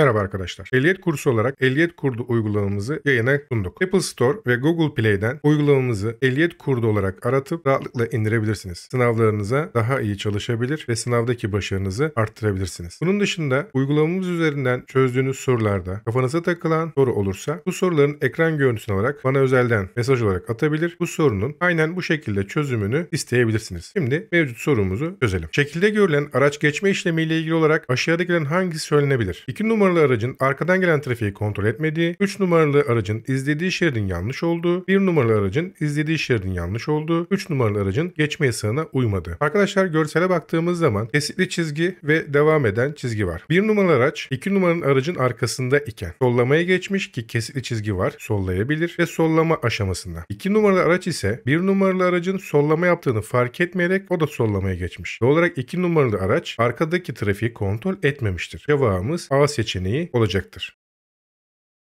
Merhaba arkadaşlar. Ehliyet kursu olarak Ehliyet Kurdu uygulamamızı yayına sunduk. Apple Store ve Google Play'den uygulamamızı Ehliyet Kurdu olarak aratıp rahatlıkla indirebilirsiniz. Sınavlarınıza daha iyi çalışabilir ve sınavdaki başarınızı arttırabilirsiniz. Bunun dışında uygulamamız üzerinden çözdüğünüz sorularda kafanıza takılan soru olursa bu soruların ekran görüntüsünü olarak bana özelden mesaj olarak atabilir. Bu sorunun aynen bu şekilde çözümünü isteyebilirsiniz. Şimdi mevcut sorumuzu çözelim. Şekilde görülen araç geçme işlemi ile ilgili olarak aşağıdakilerin hangisi söylenebilir? İki numara numaralı aracın arkadan gelen trafiği kontrol etmediği, 3 numaralı aracın izlediği şeridin yanlış olduğu, 1 numaralı aracın izlediği şeridin yanlış olduğu, 3 numaralı aracın geçme yasağına uymadı. Arkadaşlar görsele baktığımız zaman kesikli çizgi ve devam eden çizgi var. 1 numaralı araç 2 numaralı aracın arkasında iken sollamaya geçmiş ki kesikli çizgi var sollayabilir ve sollama aşamasında. 2 numaralı araç ise 1 numaralı aracın sollama yaptığını fark etmeyerek o da sollamaya geçmiş. Doğal olarak 2 numaralı araç arkadaki trafiği kontrol etmemiştir. Cevabımız A seçeneği seçeneği olacaktır.